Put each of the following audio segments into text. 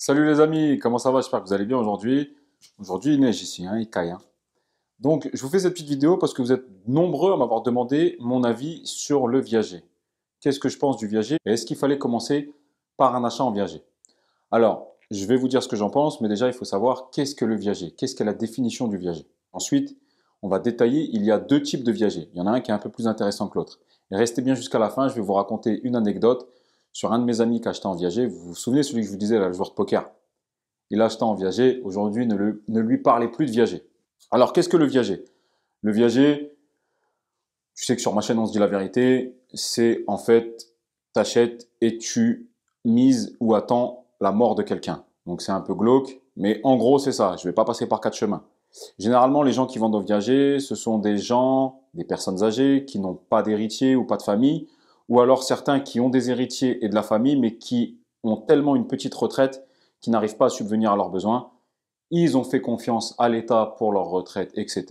Salut les amis, comment ça va J'espère que vous allez bien aujourd'hui. Aujourd'hui, il neige ici, hein, il caille. Hein. Donc, je vous fais cette petite vidéo parce que vous êtes nombreux à m'avoir demandé mon avis sur le viager. Qu'est-ce que je pense du viager est-ce qu'il fallait commencer par un achat en viager Alors, je vais vous dire ce que j'en pense, mais déjà, il faut savoir qu'est-ce que le viager, qu'est-ce qu'est la définition du viager. Ensuite, on va détailler, il y a deux types de viager. Il y en a un qui est un peu plus intéressant que l'autre. Restez bien jusqu'à la fin, je vais vous raconter une anecdote sur un de mes amis qui acheté en viager. Vous vous souvenez celui que je vous disais, le joueur de poker Il achetait en viager. Aujourd'hui, ne, lui parlez plus de viager. Alors, qu'est-ce que le viager Le viager, tu sais que sur ma chaîne, on se dit la vérité. C'est en fait, t'achètes et tu mises ou attends la mort de quelqu'un. Donc, c'est un peu glauque, mais en gros, c'est ça. Je ne vais pas passer par quatre chemins. Généralement, les gens qui vendent en viager, ce sont des gens, des personnes âgées qui n'ont pas d'héritier ou pas de famille ou alors certains qui ont des héritiers et de la famille, mais qui ont tellement une petite retraite qu'ils n'arrivent pas à subvenir à leurs besoins. Ils ont fait confiance à l'État pour leur retraite, etc.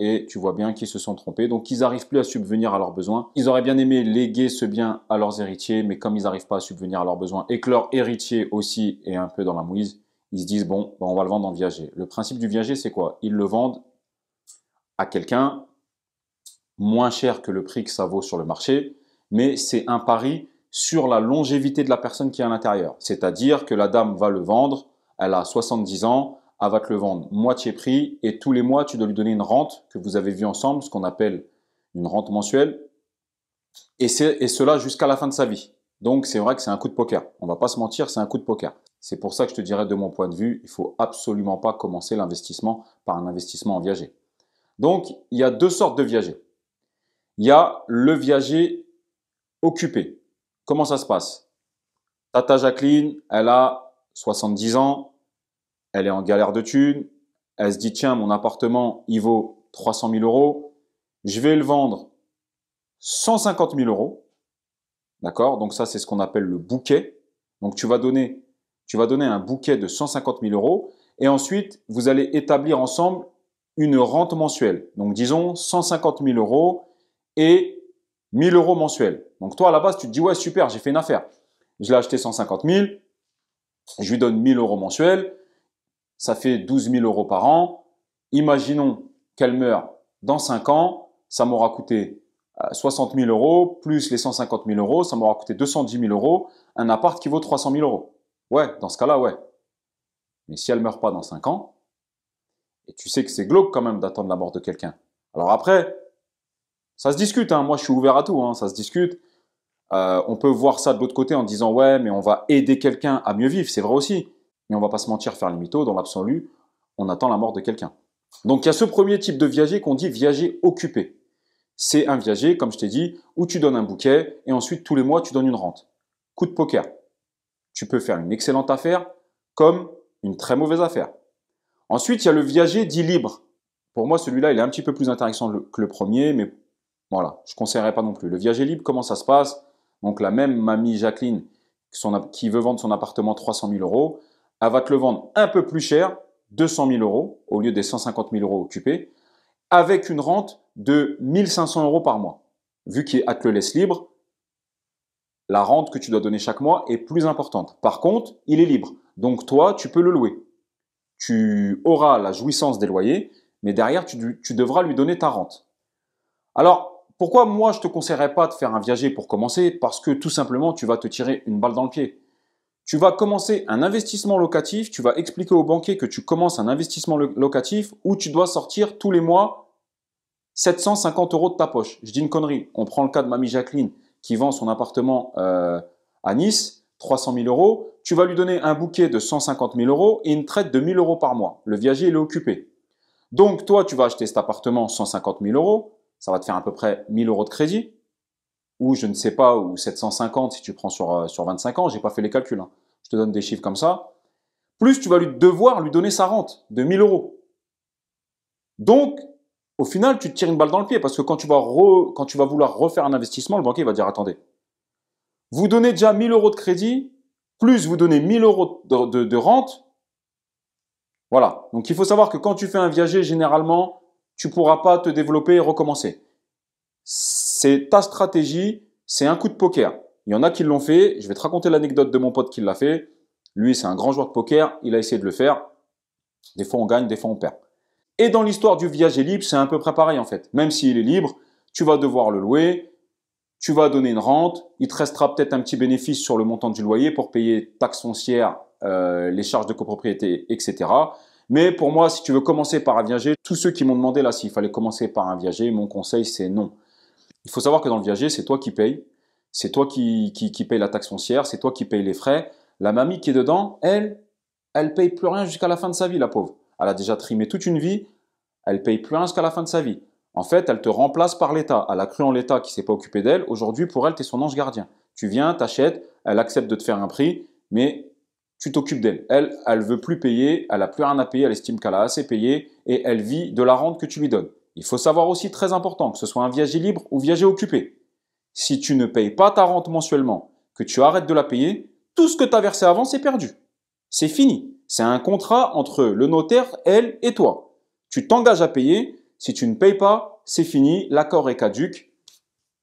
Et tu vois bien qu'ils se sont trompés. Donc ils n'arrivent plus à subvenir à leurs besoins. Ils auraient bien aimé léguer ce bien à leurs héritiers, mais comme ils n'arrivent pas à subvenir à leurs besoins et que leur héritier aussi est un peu dans la mouise, ils se disent, bon, ben, on va le vendre en viager. Le principe du viager, c'est quoi Ils le vendent à quelqu'un moins cher que le prix que ça vaut sur le marché mais c'est un pari sur la longévité de la personne qui est à l'intérieur. C'est-à-dire que la dame va le vendre, elle a 70 ans, elle va te le vendre moitié prix et tous les mois, tu dois lui donner une rente que vous avez vue ensemble, ce qu'on appelle une rente mensuelle, et, et cela jusqu'à la fin de sa vie. Donc c'est vrai que c'est un coup de poker. On ne va pas se mentir, c'est un coup de poker. C'est pour ça que je te dirais de mon point de vue, il faut absolument pas commencer l'investissement par un investissement en viager. Donc il y a deux sortes de viager. Il y a le viager occupé. Comment ça se passe Tata Jacqueline, elle a 70 ans, elle est en galère de thunes, elle se dit tiens, mon appartement, il vaut 300 000 euros, je vais le vendre 150 000 euros. D'accord Donc ça, c'est ce qu'on appelle le bouquet. Donc tu vas donner, tu vas donner un bouquet de 150 000 euros et ensuite, vous allez établir ensemble une rente mensuelle. Donc disons 150 000 euros et 1000 euros mensuels. Donc toi, à la base, tu te dis, ouais, super, j'ai fait une affaire. Je l'ai acheté 150 000, je lui donne 1000 euros mensuels, ça fait 12 000 euros par an. Imaginons qu'elle meure dans 5 ans, ça m'aura coûté 60 euh, 000 euros, plus les 150 000 euros, ça m'aura coûté 210 000 euros, un appart qui vaut 300 000 euros. Ouais, dans ce cas-là, ouais. Mais si elle meurt pas dans 5 ans, et tu sais que c'est glauque quand même d'attendre la mort de quelqu'un. Alors après, ça se discute, hein. moi je suis ouvert à tout, hein. ça se discute. Euh, on peut voir ça de l'autre côté en disant ouais, mais on va aider quelqu'un à mieux vivre, c'est vrai aussi. Mais on va pas se mentir, faire les mythos, dans l'absolu, on attend la mort de quelqu'un. Donc il y a ce premier type de viager qu'on dit viager occupé. C'est un viager, comme je t'ai dit, où tu donnes un bouquet et ensuite tous les mois tu donnes une rente. Coup de poker. Tu peux faire une excellente affaire comme une très mauvaise affaire. Ensuite, il y a le viager dit libre. Pour moi, celui-là, il est un petit peu plus intéressant que le premier, mais voilà, je ne conseillerais pas non plus. Le viager libre, comment ça se passe Donc la même mamie Jacqueline qui veut vendre son appartement 300 000 euros, elle va te le vendre un peu plus cher, 200 000 euros, au lieu des 150 000 euros occupés, avec une rente de 1500 euros par mois. Vu qu'elle te le laisse libre, la rente que tu dois donner chaque mois est plus importante. Par contre, il est libre. Donc toi, tu peux le louer. Tu auras la jouissance des loyers, mais derrière, tu devras lui donner ta rente. Alors, pourquoi moi je te conseillerais pas de faire un viager pour commencer Parce que tout simplement tu vas te tirer une balle dans le pied. Tu vas commencer un investissement locatif, tu vas expliquer au banquier que tu commences un investissement locatif où tu dois sortir tous les mois 750 euros de ta poche. Je dis une connerie. On prend le cas de mamie Jacqueline qui vend son appartement euh, à Nice, 300 000 euros. Tu vas lui donner un bouquet de 150 000 euros et une traite de 000 euros par mois. Le viager, il est occupé. Donc toi, tu vas acheter cet appartement 150 000 euros ça va te faire à peu près 1000 euros de crédit, ou je ne sais pas, ou 750 si tu prends sur, euh, sur 25 ans, j'ai pas fait les calculs, hein. je te donne des chiffres comme ça, plus tu vas lui devoir lui donner sa rente de 1000 euros. Donc, au final, tu te tires une balle dans le pied parce que quand tu vas, quand tu vas vouloir refaire un investissement, le banquier va dire attendez, vous donnez déjà 1000 euros de crédit, plus vous donnez 1000 euros de, de rente. Voilà. Donc il faut savoir que quand tu fais un viager, généralement, tu pourras pas te développer et recommencer. C'est ta stratégie, c'est un coup de poker. Il y en a qui l'ont fait. Je vais te raconter l'anecdote de mon pote qui l'a fait. Lui, c'est un grand joueur de poker. Il a essayé de le faire. Des fois, on gagne, des fois, on perd. Et dans l'histoire du viager libre, c'est un peu près pareil en fait. Même s'il est libre, tu vas devoir le louer, tu vas donner une rente, il te restera peut-être un petit bénéfice sur le montant du loyer pour payer taxes foncières, euh, les charges de copropriété, etc. Mais pour moi, si tu veux commencer par un viager, tous ceux qui m'ont demandé là s'il fallait commencer par un viager, mon conseil c'est non. Il faut savoir que dans le viager, c'est toi qui payes, c'est toi qui, qui, paye la taxe foncière, c'est toi qui paye les frais. La mamie qui est dedans, elle, elle paye plus rien jusqu'à la fin de sa vie, la pauvre. Elle a déjà trimé toute une vie, elle paye plus rien jusqu'à la fin de sa vie. En fait, elle te remplace par l'État. Elle a cru en l'État qui s'est pas occupé d'elle. Aujourd'hui, pour elle, tu es son ange gardien. Tu viens, t'achètes, elle accepte de te faire un prix, mais tu t'occupes d'elle. Elle, elle veut plus payer, elle a plus rien à payer, elle estime qu'elle a assez payé et elle vit de la rente que tu lui donnes. Il faut savoir aussi, très important, que ce soit un viager libre ou viager occupé. Si tu ne payes pas ta rente mensuellement, que tu arrêtes de la payer, tout ce que tu as versé avant, c'est perdu. C'est fini. C'est un contrat entre le notaire, elle et toi. Tu t'engages à payer. Si tu ne payes pas, c'est fini. L'accord est caduque.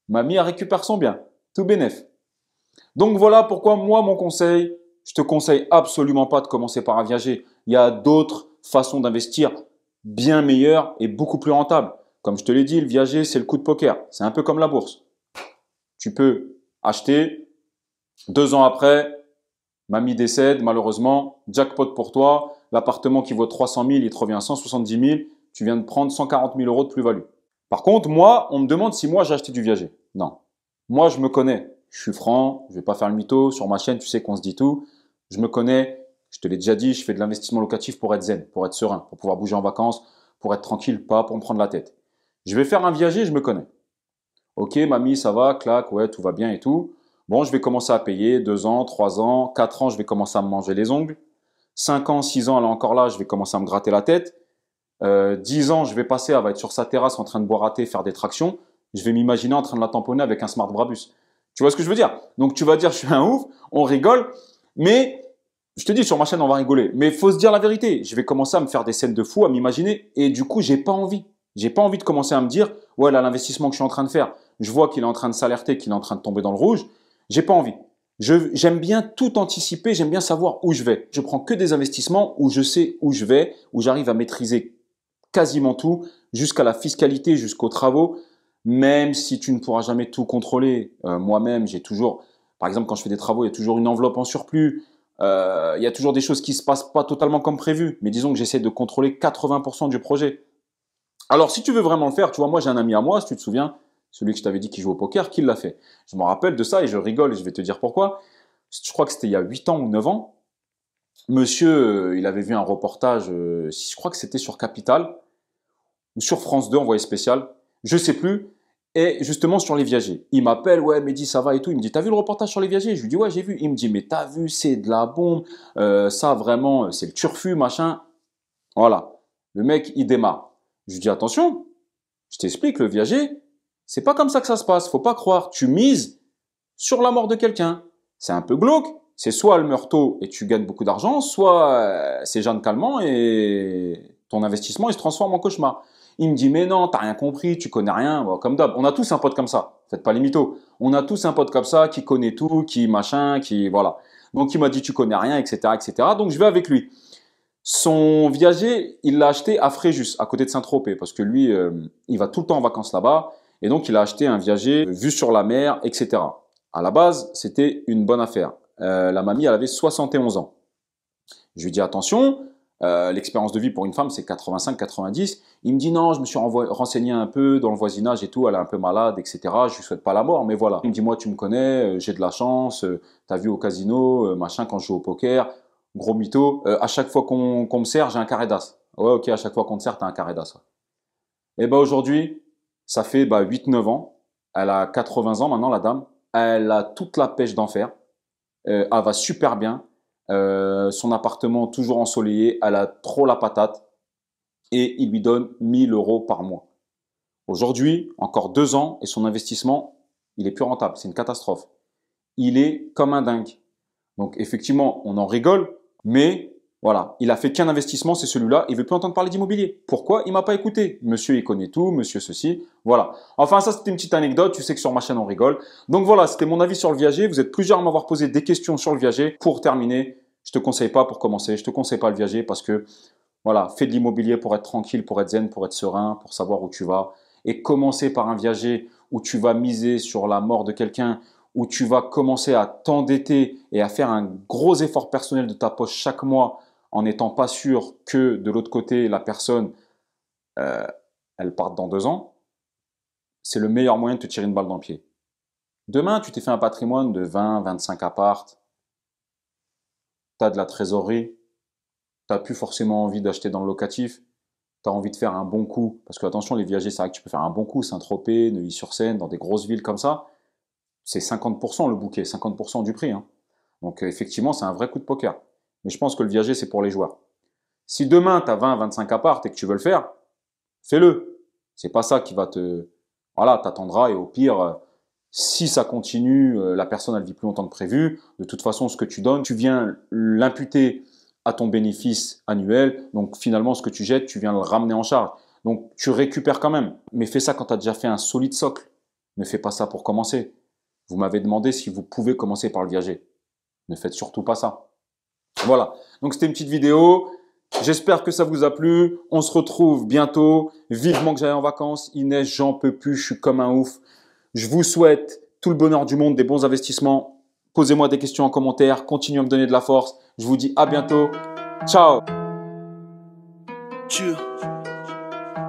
Mamie a récupéré son bien. Tout bénéfice. Donc voilà pourquoi moi, mon conseil, je te conseille absolument pas de commencer par un viager. Il y a d'autres façons d'investir bien meilleures et beaucoup plus rentables. Comme je te l'ai dit, le viager, c'est le coup de poker. C'est un peu comme la bourse. Tu peux acheter, deux ans après, mamie décède, malheureusement, jackpot pour toi, l'appartement qui vaut 300 000, il te revient à 170 000, tu viens de prendre 140 000 euros de plus-value. Par contre, moi, on me demande si moi j'ai acheté du viager. Non. Moi, je me connais. Je suis franc, je vais pas faire le mytho. Sur ma chaîne, tu sais qu'on se dit tout. Je me connais, je te l'ai déjà dit, je fais de l'investissement locatif pour être zen, pour être serein, pour pouvoir bouger en vacances, pour être tranquille, pas pour me prendre la tête. Je vais faire un viager, je me connais. Ok, mamie, ça va, clac, ouais, tout va bien et tout. Bon, je vais commencer à payer 2 ans, 3 ans, 4 ans, je vais commencer à me manger les ongles. 5 ans, 6 ans, elle est encore là, je vais commencer à me gratter la tête. Euh, dix 10 ans, je vais passer, elle va être sur sa terrasse en train de boire à faire des tractions. Je vais m'imaginer en train de la tamponner avec un smart brabus. Tu vois ce que je veux dire Donc tu vas dire, je suis un ouf, on rigole, mais je te dis, sur ma chaîne, on va rigoler. Mais faut se dire la vérité. Je vais commencer à me faire des scènes de fou, à m'imaginer. Et du coup, j'ai pas envie. J'ai pas envie de commencer à me dire, ouais, là, l'investissement que je suis en train de faire, je vois qu'il est en train de s'alerter, qu'il est en train de tomber dans le rouge. J'ai pas envie. J'aime bien tout anticiper, j'aime bien savoir où je vais. Je prends que des investissements où je sais où je vais, où j'arrive à maîtriser quasiment tout, jusqu'à la fiscalité, jusqu'aux travaux, même si tu ne pourras jamais tout contrôler. Euh, moi-même, j'ai toujours par exemple, quand je fais des travaux, il y a toujours une enveloppe en surplus. Euh, il y a toujours des choses qui ne se passent pas totalement comme prévu. Mais disons que j'essaie de contrôler 80% du projet. Alors, si tu veux vraiment le faire, tu vois, moi, j'ai un ami à moi, si tu te souviens, celui que je t'avais dit qui joue au poker, qui l'a fait. Je me rappelle de ça et je rigole et je vais te dire pourquoi. Je crois que c'était il y a 8 ans ou 9 ans. Monsieur, euh, il avait vu un reportage, euh, je crois que c'était sur Capital ou sur France 2, envoyé spécial, je sais plus. Et justement sur les viagers, il m'appelle, ouais, me dit ça va et tout. Il me dit, t'as vu le reportage sur les viagers Je lui dis, ouais, j'ai vu. Il me dit, mais t'as vu, c'est de la bombe, euh, ça vraiment, euh, c'est le turfu, machin. Voilà. Le mec, il démarre. Je lui dis, attention, je t'explique, le viager, c'est pas comme ça que ça se passe. Faut pas croire. Tu mises sur la mort de quelqu'un. C'est un peu glauque. C'est soit le meurt et tu gagnes beaucoup d'argent, soit euh, c'est Jeanne Calment et ton investissement, il se transforme en cauchemar. Il me dit, mais non, t'as rien compris, tu connais rien, comme d'hab. On a tous un pote comme ça. Faites pas les mythos. On a tous un pote comme ça qui connaît tout, qui machin, qui, voilà. Donc, il m'a dit, tu connais rien, etc., etc. Donc, je vais avec lui. Son viager, il l'a acheté à Fréjus, à côté de Saint-Tropez, parce que lui, euh, il va tout le temps en vacances là-bas. Et donc, il a acheté un viager vu sur la mer, etc. À la base, c'était une bonne affaire. Euh, la mamie, elle avait 71 ans. Je lui dis attention, euh, l'expérience de vie pour une femme, c'est 85-90. Il me dit non, je me suis renseigné un peu dans le voisinage et tout, elle est un peu malade, etc. Je lui souhaite pas la mort, mais voilà. Il me dit moi, tu me connais, euh, j'ai de la chance, euh, t'as vu au casino, machin, quand je joue au poker, gros mytho. à chaque fois qu'on me sert, j'ai un carré d'as. Ouais, ok, à chaque fois qu'on te sert, t'as un carré d'as. Et eh ben aujourd'hui, ça fait 8-9 bah, ans. Elle a 80 ans maintenant, la dame. Elle a toute la pêche d'enfer. elle va super bien. Euh, son appartement toujours ensoleillé, elle a trop la patate, et il lui donne 1000 euros par mois. Aujourd'hui, encore deux ans, et son investissement, il est plus rentable, c'est une catastrophe. Il est comme un dingue. Donc effectivement, on en rigole, mais voilà, il a fait qu'un investissement, c'est celui-là, il veut plus entendre parler d'immobilier. Pourquoi Il m'a pas écouté. Monsieur, il connaît tout, monsieur ceci, voilà. Enfin, ça, c'était une petite anecdote, tu sais que sur ma chaîne, on rigole. Donc voilà, c'était mon avis sur le viager. Vous êtes plusieurs à m'avoir posé des questions sur le viager. Pour terminer, je te conseille pas pour commencer, je te conseille pas le viager parce que, voilà, fais de l'immobilier pour être tranquille, pour être zen, pour être serein, pour savoir où tu vas. Et commencer par un viager où tu vas miser sur la mort de quelqu'un, où tu vas commencer à t'endetter et à faire un gros effort personnel de ta poche chaque mois en n'étant pas sûr que de l'autre côté, la personne, euh, elle parte dans deux ans, c'est le meilleur moyen de te tirer une balle dans le pied. Demain, tu t'es fait un patrimoine de 20, 25 appartes, tu as de la trésorerie, tu n'as plus forcément envie d'acheter dans le locatif, tu as envie de faire un bon coup, parce que attention, les viagers, c'est vrai que tu peux faire un bon coup, Saint-Tropez, Neuilly-sur-Seine, dans des grosses villes comme ça, c'est 50% le bouquet, 50% du prix. Hein. Donc euh, effectivement, c'est un vrai coup de poker. Mais je pense que le viager, c'est pour les joueurs. Si demain, tu as 20, 25 apparts et que tu veux le faire, fais-le. C'est pas ça qui va te. Voilà, attendras et au pire, euh, si ça continue, euh, la personne, elle vit plus longtemps que prévu. De toute façon, ce que tu donnes, tu viens l'imputer à ton bénéfice annuel. Donc finalement, ce que tu jettes, tu viens le ramener en charge. Donc tu récupères quand même. Mais fais ça quand tu as déjà fait un solide socle. Ne fais pas ça pour commencer. Vous m'avez demandé si vous pouvez commencer par le viager. Ne faites surtout pas ça. Voilà. Donc c'était une petite vidéo. J'espère que ça vous a plu. On se retrouve bientôt. Vivement que j'aille en vacances. Inès, j'en peux plus. Je suis comme un ouf. Je vous souhaite tout le bonheur du monde, des bons investissements. Posez-moi des questions en commentaire. Continuez à me donner de la force. Je vous dis à bientôt. Ciao.